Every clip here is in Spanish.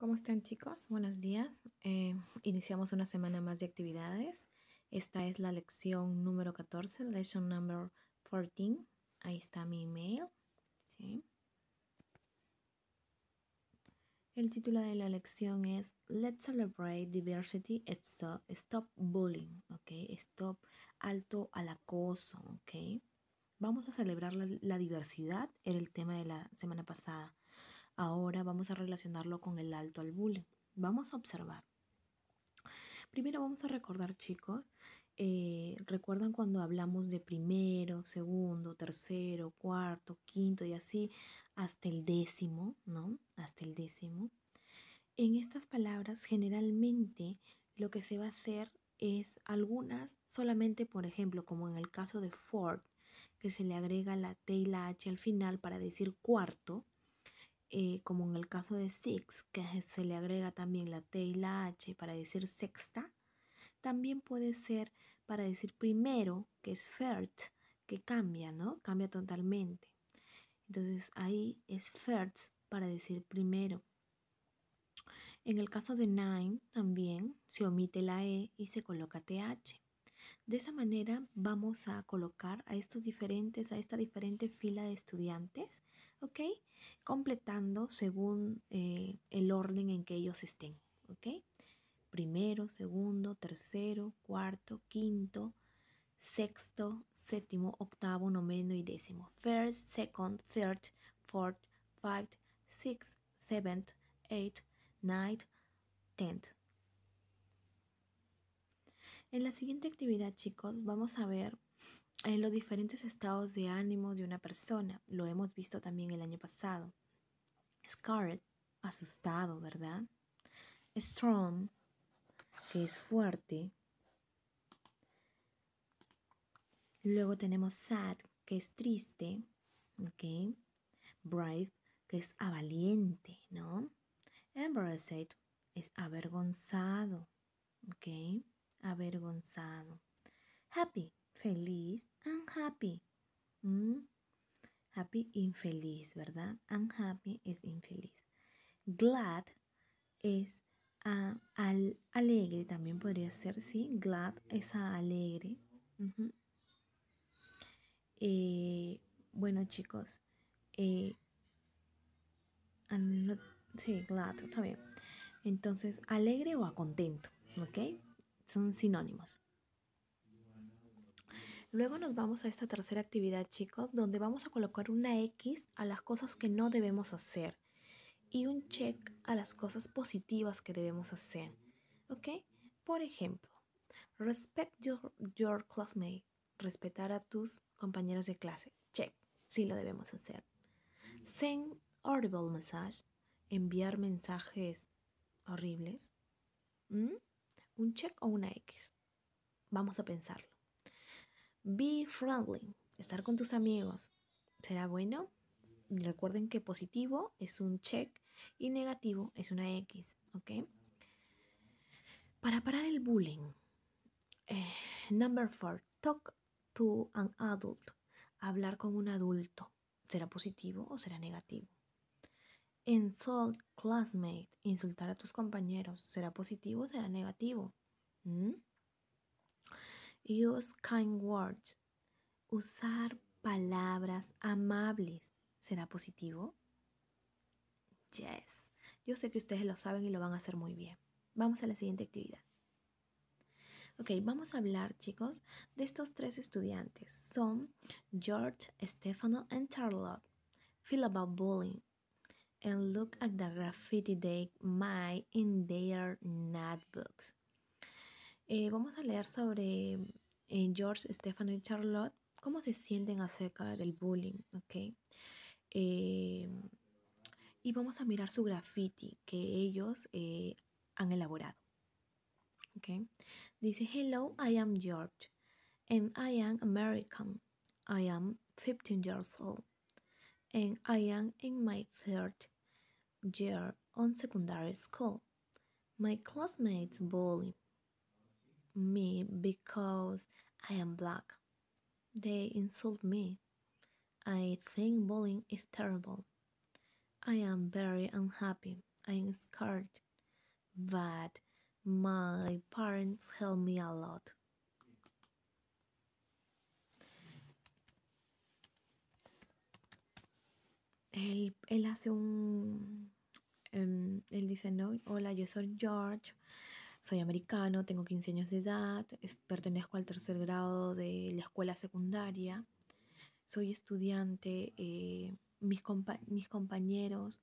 ¿Cómo están chicos? Buenos días. Eh, iniciamos una semana más de actividades. Esta es la lección número 14, lección number 14. Ahí está mi email. El título de la lección es Let's Celebrate Diversity Stop, Stop Bullying. ¿okay? Stop alto al acoso. ¿okay? Vamos a celebrar la diversidad. Era el tema de la semana pasada. Ahora vamos a relacionarlo con el alto al Vamos a observar. Primero vamos a recordar, chicos, eh, recuerdan cuando hablamos de primero, segundo, tercero, cuarto, quinto y así hasta el décimo, ¿no? Hasta el décimo. En estas palabras generalmente lo que se va a hacer es algunas solamente, por ejemplo, como en el caso de Ford, que se le agrega la T y la H al final para decir cuarto, eh, como en el caso de six, que se le agrega también la T y la H para decir sexta, también puede ser para decir primero, que es first, que cambia, ¿no? Cambia totalmente. Entonces ahí es first para decir primero. En el caso de nine también se omite la E y se coloca TH. De esa manera vamos a colocar a estos diferentes, a esta diferente fila de estudiantes, ¿ok? completando según eh, el orden en que ellos estén. ¿Ok? Primero, segundo, tercero, cuarto, quinto, sexto, séptimo, octavo, noveno y décimo. First, second, third, fourth, fifth, sixth, seventh, eighth, ninth, tenth. En la siguiente actividad, chicos, vamos a ver en los diferentes estados de ánimo de una persona. Lo hemos visto también el año pasado. Scarred, asustado, ¿verdad? Strong, que es fuerte. Luego tenemos sad, que es triste. ¿Ok? Brave, que es avaliente, ¿no? Embarrassed es avergonzado. ¿Ok? Avergonzado. Happy feliz, unhappy. happy mm. Happy, infeliz, ¿verdad? Unhappy es infeliz. Glad es al, alegre, también podría ser, ¿sí? Glad es alegre. Eh, bueno, chicos. Eh, sí, glad, está Entonces, alegre o a contento, ¿ok? Son sinónimos. Luego nos vamos a esta tercera actividad, chicos, donde vamos a colocar una X a las cosas que no debemos hacer y un check a las cosas positivas que debemos hacer. ¿Ok? Por ejemplo, respect your, classmate. Respetar a tus compañeros de clase. Check. Sí lo debemos hacer. Send horrible message. Enviar mensajes horribles. Un check o una X. Vamos a pensarlo. Be friendly, estar con tus amigos. ¿Será bueno? Recuerden que positivo es un check y negativo es una X, ¿ok? Para parar el bullying. Eh, number four, talk to an adult. Hablar con un adulto. ¿Será positivo o será negativo? Insult classmate. Insultar a tus compañeros. ¿Será positivo o será negativo? ¿Mm? Use kind words. Usar palabras amables. ¿Será positivo? Yes. Yo sé que ustedes lo saben y lo van a hacer muy bien. Vamos a la siguiente actividad. Ok, vamos a hablar, chicos, de estos tres estudiantes. Son George, Stefano y Charlotte. Feel about bullying and look at the graffiti they made in their notebooks. Eh, vamos a leer sobre eh, George, Stephanie y Charlotte, cómo se sienten acerca del bullying, ¿ok? Em, y vamos a mirar su graffiti que ellos eh, han elaborado. Dice, hello, I am George, and I am American. I am 15 years old, and I am in my third year on secondary school. My classmates bully me because I am black. They insult me. I think bullying is terrible. I am very unhappy. I am scared. But my parents help me a lot. Él, él hace un... Um, él dice, no, hola, yo soy George. soy americano, tengo 15 años de edad, pertenezco al tercer grado de la escuela secundaria, soy estudiante, eh, mis, compañeros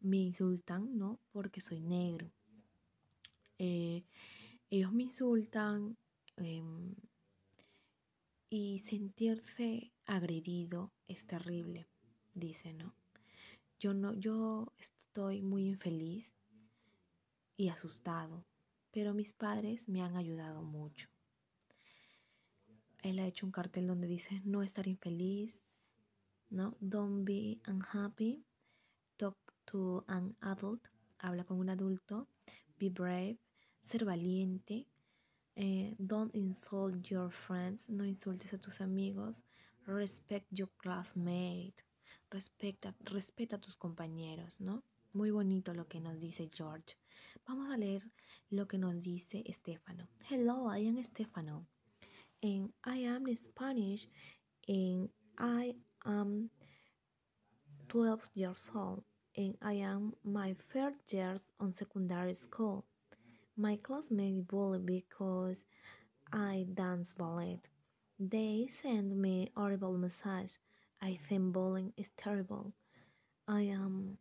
me insultan, ¿no? Porque soy negro. Eh, ellos me insultan em, y sentirse agredido es terrible, dice, ¿no? Yo, no, yo estoy muy infeliz y asustado pero mis padres me han ayudado mucho. Él ha hecho un cartel donde dice no estar infeliz, ¿no? Don't be unhappy, talk to an adult, habla con un adulto, be brave, ser valiente, eh, don't insult your friends, no insultes a tus amigos, respect your classmate, respecta, respeta a tus compañeros, ¿no? Muy bonito lo que nos dice George. Vamos a leer lo que nos dice Estefano. Hello, I am Estefano. And I am Spanish and I am 12 years old and I am my third years on secondary school. My classmates bully because I dance ballet. They send me horrible massage. I think bullying is terrible. I am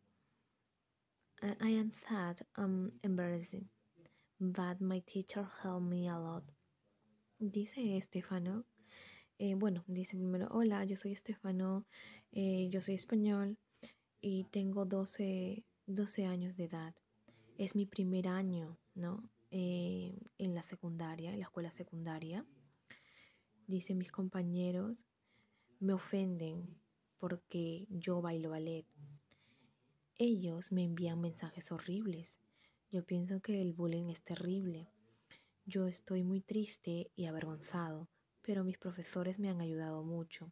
I am sad, um, embarrassing, but my teacher helped me a lot. Dice Estefano, eh, bueno, dice primero, hola, yo soy Estefano, eh, yo soy español y tengo 12, años de edad. Es mi primer año, ¿no? Eh, en la secundaria, en la escuela secundaria. Dice mis compañeros, me ofenden porque yo bailo ballet. Ellos me envían mensajes horribles. Yo pienso que el bullying es terrible. Yo estoy muy triste y avergonzado, pero mis profesores me han ayudado mucho.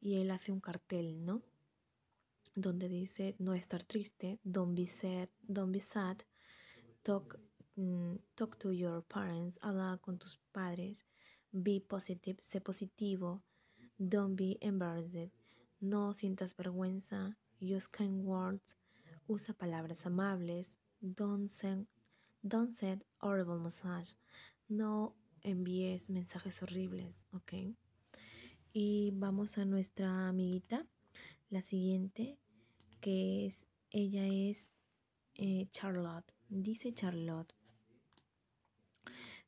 Y él hace un cartel, ¿no? Donde dice no estar triste, don't be sad, don't be sad, talk, mm, talk to your parents, habla con tus padres, be positive, sé positivo, don't be embarrassed, no sientas vergüenza, use kind words, usa palabras amables, don't send, horrible massage, no envíes mensajes horribles, ¿ok? Y vamos a nuestra amiguita, la siguiente, que es, ella es eh, Charlotte. Dice Charlotte.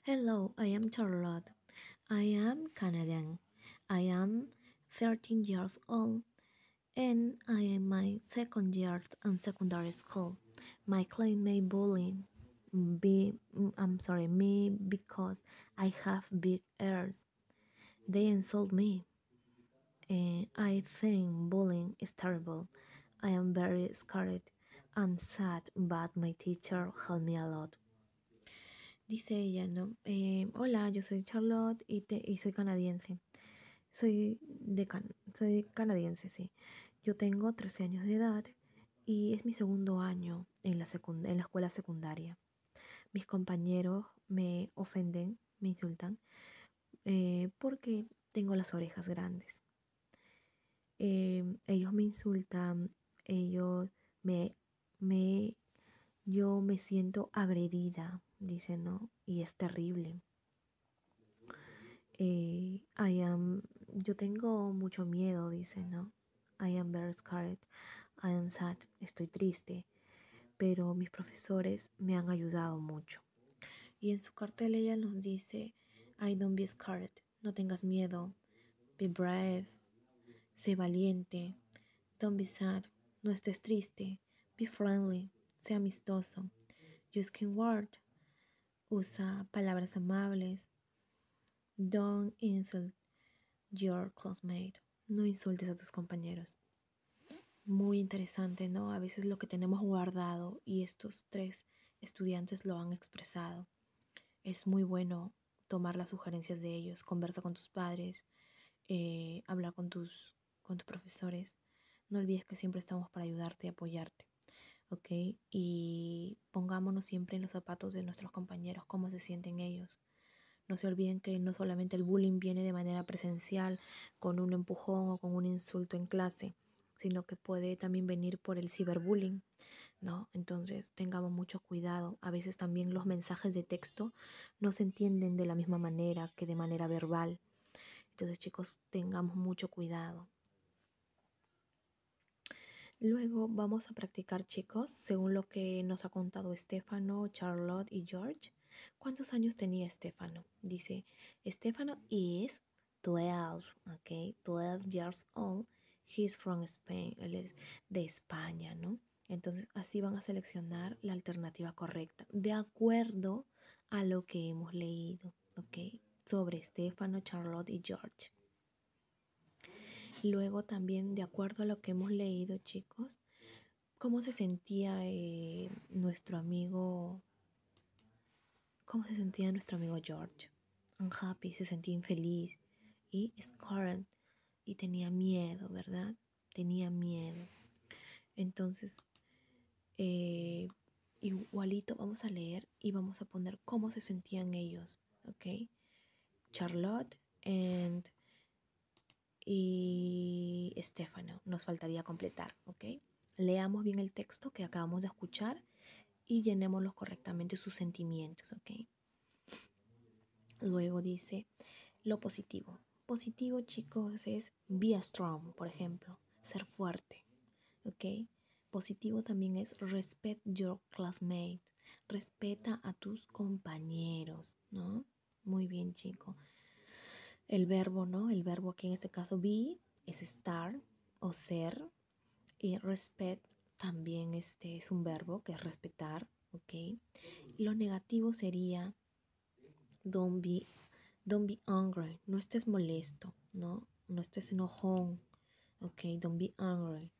Hello, I am Charlotte. I am Canadian. I am 13 years old. and I am my second year at secondary school. My class may bullying. be I'm sorry me because I have big ears. They insult me. And I think bullying is terrible. I am very scared and sad, but my teacher helped me a lot. Dice ella, ¿no? Eh, hola, yo soy Charlotte y, te, y soy canadiense. Soy de can soy canadiense, sí. Yo tengo 13 años de edad y es mi segundo año en la, en la escuela secundaria. Mis compañeros me ofenden, me insultan, eh, porque tengo las orejas grandes. Eh, ellos me insultan, ellos me, me, yo me siento agredida, dicen, ¿no? Y es terrible. Eh, yo tengo mucho miedo, dicen, ¿no? I am very scared, I am sad, estoy triste, pero mis profesores me han ayudado mucho. Y en su cartel ella nos dice, I don't be scared, no tengas miedo, be brave, sé valiente, don't be sad, no estés triste, be friendly, sé amistoso, use kind words, usa palabras amables, don't insult your classmate no insultes a tus compañeros. Muy interesante, ¿no? A veces lo que tenemos guardado y estos tres estudiantes lo han expresado. Es muy bueno tomar las sugerencias de ellos, conversa con tus padres, eh, habla con tus, con tus profesores. No olvides que siempre estamos para ayudarte y apoyarte, ¿ok? Y pongámonos siempre en los zapatos de nuestros compañeros, cómo se sienten ellos. No se olviden que no solamente el bullying viene de manera presencial, con un empujón o con un insulto en clase, sino que puede también venir por el ciberbullying, ¿no? Entonces tengamos mucho cuidado. A veces también los mensajes de texto no se entienden de la misma manera que de manera verbal. Entonces chicos, tengamos mucho cuidado. Luego vamos a practicar, chicos, según lo que nos ha contado Estefano, Charlotte y George, ¿Cuántos años tenía Estefano? Dice, Estefano is 12, ok, 12 years old. He's from Spain, él es de España, ¿no? Entonces así van a seleccionar la alternativa correcta, de acuerdo a lo que hemos leído, ok, sobre Estefano, Charlotte y George. Luego también, de acuerdo a lo que hemos leído, chicos, cómo se sentía eh, nuestro amigo cómo se sentía nuestro amigo George. Unhappy, se sentía infeliz y scared y tenía miedo, ¿verdad? Tenía miedo. Entonces, eh, igualito vamos a leer y vamos a poner cómo se sentían ellos, ¿ok? Charlotte and, y Stefano. Nos faltaría completar, ¿ok? Leamos bien el texto que acabamos de escuchar y llenémoslo correctamente sus sentimientos, ¿ok? Luego dice lo positivo. Positivo, chicos, es be strong, por ejemplo, ser fuerte, ¿ok? Positivo también es respect your classmate, respeta a tus compañeros, ¿no? Muy bien, chico. El verbo, ¿no? El verbo aquí en este caso be es estar o ser y respect también este es un verbo que es respetar, ¿ok? Lo negativo sería don't be, don't be angry, no estés molesto, ¿no? No estés enojón, ¿ok? Don't be angry.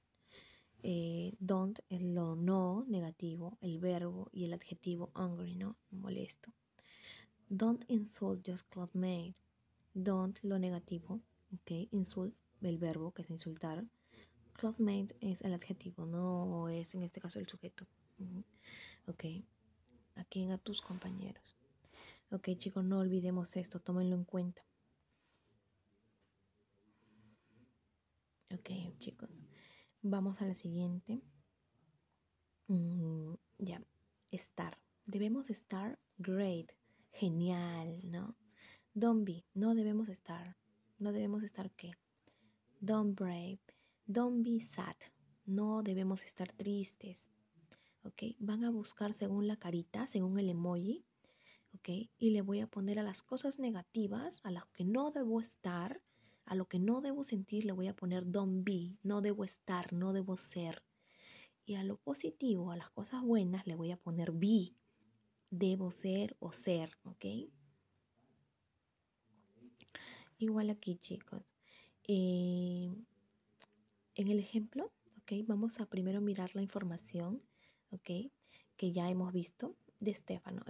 Eh, don't es lo no negativo, el verbo y el adjetivo angry, ¿no? Molesto. Don't insult your classmate. Don't lo negativo, ¿ok? Insult, el verbo que es insultar classmate es el adjetivo, no es en este caso el sujeto. Ok. ¿A quién? A tus compañeros. Ok, chicos, no olvidemos esto, tómenlo en cuenta. Ok, chicos. Vamos a la siguiente. Mm, ya. Estar. Debemos estar great. Genial, ¿no? Don't be. No debemos estar. No debemos estar qué. Don't brave. Don't be sad. No debemos estar tristes. ¿Ok? Van a buscar según la carita, según el emoji. ¿Ok? Y le voy a poner a las cosas negativas, a las que no debo estar, a lo que no debo sentir, le voy a poner don't be. No debo estar, no debo ser. Y a lo positivo, a las cosas buenas, le voy a poner be. Debo ser o ser. ¿Ok? Igual aquí, chicos. Eh, en el ejemplo, ¿ok? Vamos a primero mirar la información, ¿ok? Que ya hemos visto de Estefano.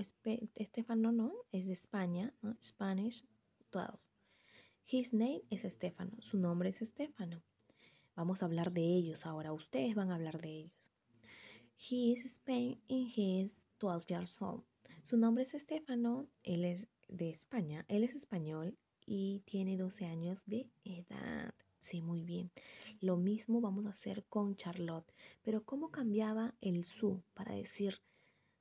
Estefano no, es de España, Spanish 12. His name es Estefano, su nombre es Estefano. Vamos a hablar de ellos ahora, ustedes van a hablar de ellos. He is Spain and he is 12 years old. Su nombre es Estefano, él es de España, él es español y tiene 12 años de edad. Sí, muy bien. Lo mismo vamos a hacer con Charlotte. Pero ¿cómo cambiaba el su para decir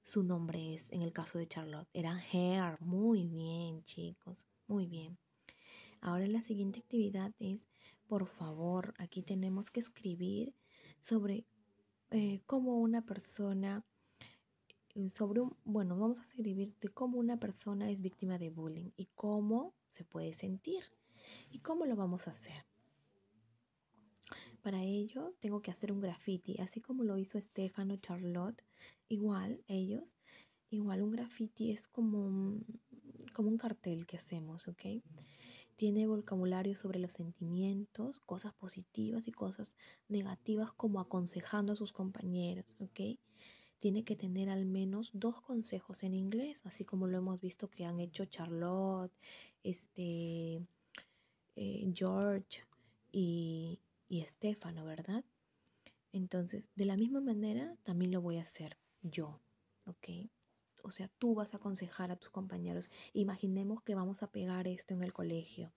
su nombre es en el caso de Charlotte? Era her. Muy bien, chicos. Muy bien. Ahora la siguiente actividad es, por favor, aquí tenemos que escribir sobre eh, cómo una persona eh, sobre un, bueno, vamos a escribir de cómo una persona es víctima de bullying y cómo se puede sentir y cómo lo vamos a hacer. Para ello tengo que hacer un graffiti, así como lo hizo Stefano, Charlotte, igual ellos. Igual un graffiti es como un, como un cartel que hacemos, ¿ok? Tiene vocabulario sobre los sentimientos, cosas positivas y cosas negativas como aconsejando a sus compañeros, ¿ok? Tiene que tener al menos dos consejos en inglés, así como lo hemos visto que han hecho Charlotte, este, eh, George y, y Estefano, ¿verdad? Entonces, de la misma manera, también lo voy a hacer yo, ¿ok? O sea, tú vas a aconsejar a tus compañeros. Imaginemos que vamos a pegar esto en el colegio,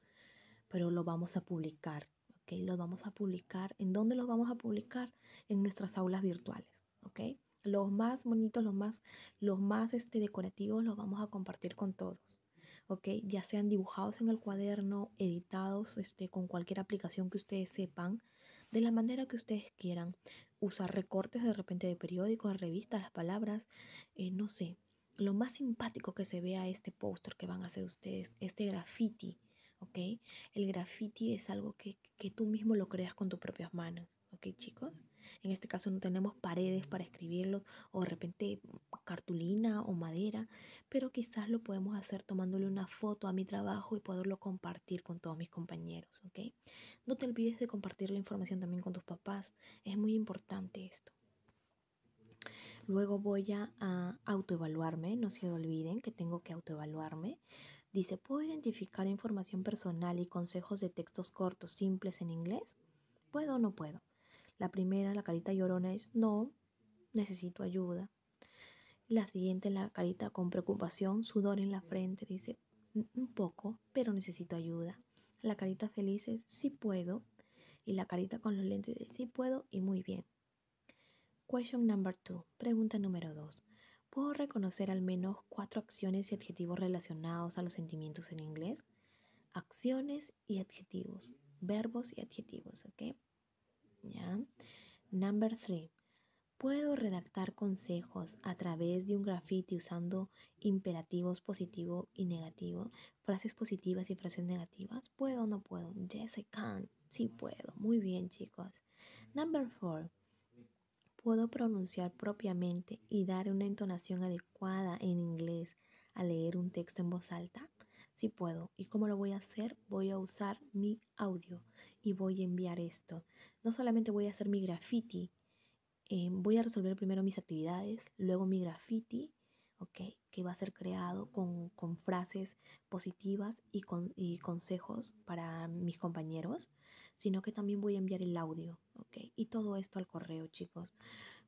pero lo vamos a publicar, ¿ok? Lo vamos a publicar. ¿En dónde lo vamos a publicar? En nuestras aulas virtuales, ¿ok? Los más bonitos, los más, los más este, decorativos los vamos a compartir con todos. Ya sean dibujados en el cuaderno, editados este, con cualquier aplicación que ustedes sepan, de la manera que ustedes quieran. Usar recortes de repente de periódicos, de revistas, las palabras, eh, no sé. Lo más simpático que se vea este póster que van a hacer ustedes, este graffiti, ¿ok? El graffiti es algo que, que tú mismo lo creas con tus propias manos, ¿ok chicos? En este caso no tenemos paredes para escribirlos o de repente cartulina o madera, pero quizás lo podemos hacer tomándole una foto a mi trabajo y poderlo compartir con todos mis compañeros, No te olvides de compartir la información también con tus papás, es muy importante esto. Luego voy a autoevaluarme, no se olviden que tengo que autoevaluarme. Dice, ¿puedo identificar información personal y consejos de textos cortos, simples en inglés? ¿Puedo o no puedo? La primera, la carita llorona, es no, necesito ayuda. La siguiente, la carita con preocupación, sudor en la frente, dice un poco, pero necesito ayuda. La carita feliz es sí puedo. Y la carita con los lentes es sí puedo y muy bien. Question number two, pregunta número dos. ¿Puedo reconocer al menos cuatro acciones y adjetivos relacionados a los sentimientos en inglés? Acciones y adjetivos, verbos y adjetivos, ¿ok? Number three. Puedo redactar consejos a través de un graffiti usando imperativos positivo y negativo, frases positivas y frases negativas. ¿Puedo o no puedo? Yes, I can. Sí puedo. Muy bien, chicos. Number four. Puedo pronunciar propiamente y dar una entonación adecuada en inglés al leer un texto en voz alta si puedo. ¿Y cómo lo voy a hacer? Voy a usar mi audio y voy a enviar esto. No solamente voy a hacer mi graffiti, eh, voy a resolver primero mis actividades, luego mi graffiti, ¿ok? Que va a ser creado con, con frases positivas y, con, y consejos para mis compañeros, sino que también voy a enviar el audio, ¿ok? Y todo esto al correo, chicos.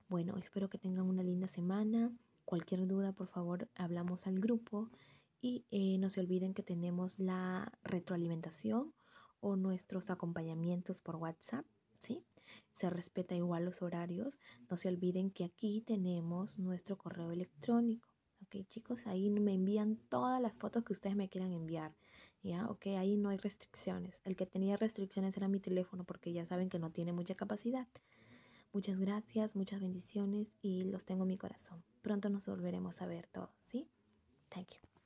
Bueno, espero que tengan una linda semana. Cualquier duda, por favor, hablamos al grupo y eh, no se olviden que tenemos la retroalimentación o nuestros acompañamientos por WhatsApp, ¿sí? Se respeta igual los horarios. No se olviden que aquí tenemos nuestro correo electrónico. Ok, chicos, ahí me envían todas las fotos que ustedes me quieran enviar. ¿Ya? Ok, ahí no hay restricciones. El que tenía restricciones era mi teléfono porque ya saben que no tiene mucha capacidad. Muchas gracias, muchas bendiciones y los tengo en mi corazón. Pronto nos volveremos a ver todos, ¿sí? Thank you.